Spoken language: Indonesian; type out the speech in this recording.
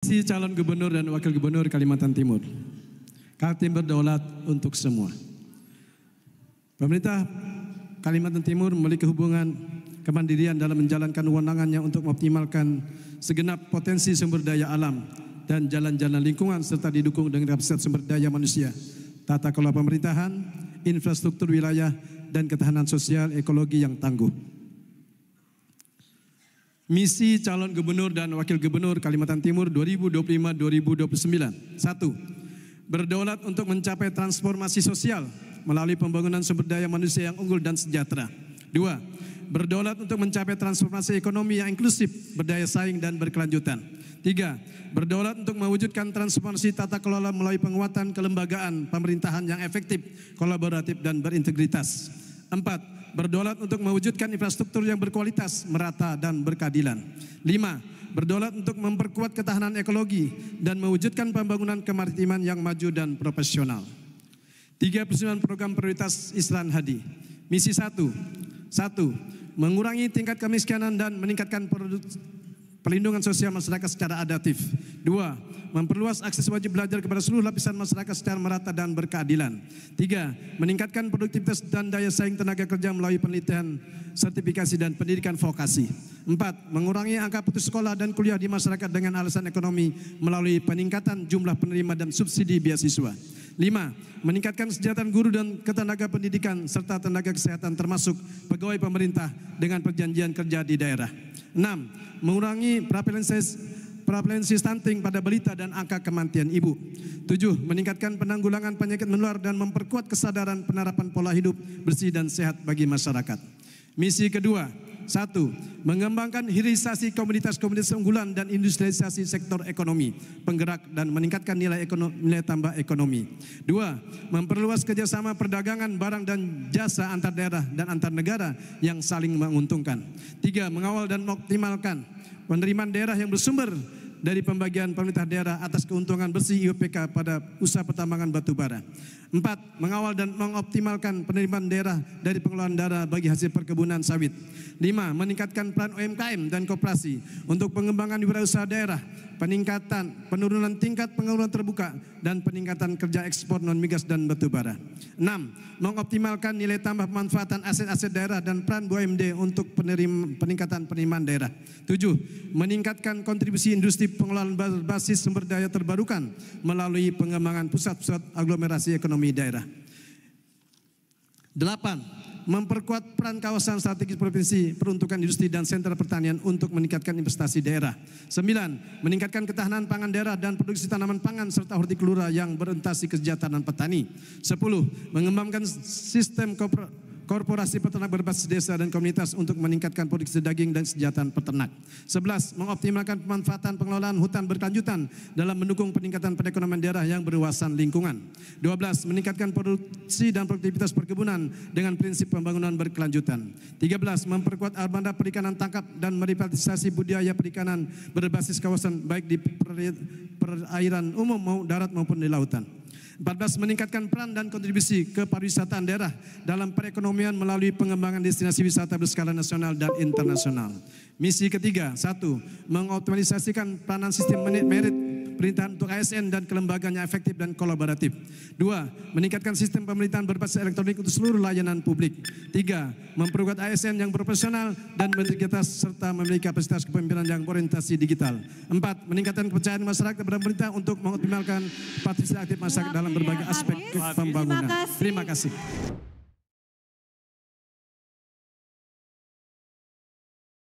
Si calon gubernur dan wakil gubernur Kalimantan Timur. Kaltim berdaulat untuk semua. Pemerintah Kalimantan Timur memiliki hubungan kemandirian dalam menjalankan wewenangnya untuk mengoptimalkan segenap potensi sumber daya alam dan jalan-jalan lingkungan serta didukung dengan kapasitas sumber daya manusia, tata kelola pemerintahan, infrastruktur wilayah, dan ketahanan sosial ekologi yang tangguh. Misi calon gubernur dan wakil gubernur Kalimantan Timur 2025-2029. Satu, berdaulat untuk mencapai transformasi sosial melalui pembangunan sumber daya manusia yang unggul dan sejahtera. Dua, berdaulat untuk mencapai transformasi ekonomi yang inklusif, berdaya saing dan berkelanjutan. Tiga, berdaulat untuk mewujudkan transformasi tata kelola melalui penguatan kelembagaan pemerintahan yang efektif, kolaboratif dan berintegritas. Empat, Berdaulat untuk mewujudkan infrastruktur yang berkualitas, merata, dan berkeadilan. Lima, berdaulat untuk memperkuat ketahanan ekologi dan mewujudkan pembangunan kemaritiman yang maju dan profesional. tiga 39 program prioritas islam Hadi. Misi satu satu Mengurangi tingkat kemiskinan dan meningkatkan produksi Perlindungan sosial masyarakat secara adaptif. Dua, memperluas akses wajib belajar kepada seluruh lapisan masyarakat secara merata dan berkeadilan. Tiga, meningkatkan produktivitas dan daya saing tenaga kerja melalui penelitian, sertifikasi, dan pendidikan vokasi. Empat, mengurangi angka putus sekolah dan kuliah di masyarakat dengan alasan ekonomi melalui peningkatan jumlah penerima dan subsidi beasiswa. Lima, meningkatkan kesejahteraan guru dan ketenaga pendidikan serta tenaga kesehatan termasuk pegawai pemerintah dengan perjanjian kerja di daerah. Enam, mengurangi prevalensi prevalensi stunting pada balita dan angka kematian ibu. Tujuh, meningkatkan penanggulangan penyakit menular dan memperkuat kesadaran penerapan pola hidup bersih dan sehat bagi masyarakat. Misi kedua, satu, mengembangkan hilirisasi komunitas-komunitas unggulan dan industrialisasi sektor ekonomi, penggerak dan meningkatkan nilai, ekonomi, nilai tambah ekonomi. Dua, memperluas kerjasama perdagangan barang dan jasa antar daerah dan antar negara yang saling menguntungkan. Tiga, mengawal dan mengoptimalkan penerimaan daerah yang bersumber dari pembagian pemerintah daerah atas keuntungan bersih IUPK pada usaha pertambangan batu bara. Empat, mengawal dan mengoptimalkan penerimaan daerah dari pengelolaan dana bagi hasil perkebunan sawit. Lima, meningkatkan peran UMKM dan koperasi untuk pengembangan wirausaha daerah peningkatan penurunan tingkat pengeluaran terbuka dan peningkatan kerja ekspor non migas dan batubara. bara. 6. Mengoptimalkan nilai tambah pemanfaatan aset-aset daerah dan peran BUMD untuk penerim, peningkatan penerimaan daerah. 7. Meningkatkan kontribusi industri pengelolaan basis sumber daya terbarukan melalui pengembangan pusat-pusat aglomerasi ekonomi daerah. 8 memperkuat peran kawasan strategis provinsi, peruntukan industri dan sentra pertanian untuk meningkatkan investasi daerah. Sembilan, meningkatkan ketahanan pangan daerah dan produksi tanaman pangan serta hortikultura yang berorientasi kesejahteraan petani. Sepuluh, mengembangkan sistem kooperasi Korporasi Peternak Berbasis Desa dan Komunitas untuk meningkatkan produksi daging dan kesejahteraan peternak. 11. Mengoptimalkan pemanfaatan pengelolaan hutan berkelanjutan dalam mendukung peningkatan perekonomian daerah yang berwawasan lingkungan. 12. Meningkatkan produksi dan produktivitas perkebunan dengan prinsip pembangunan berkelanjutan. 13. Memperkuat armada perikanan tangkap dan merevitalisasi budaya perikanan berbasis kawasan baik di perairan umum darat maupun di lautan. 14 meningkatkan peran dan kontribusi kepariwisataan daerah dalam perekonomian melalui pengembangan destinasi wisata berskala nasional dan internasional. Misi ketiga, satu, mengoptimalisasikan peranan sistem merit pemerintahan untuk ASN dan kelembagaannya efektif dan kolaboratif. Dua, meningkatkan sistem pemerintahan berbasis elektronik untuk seluruh layanan publik. Tiga, memperkuat ASN yang profesional dan berintegritas serta memiliki kapasitas kepemimpinan yang orientasi digital. Empat, meningkatkan kepercayaan masyarakat kepada pemerintah untuk mengoptimalkan partisipasi aktif masyarakat dalam berbagai aspek pembangunan. Terima kasih.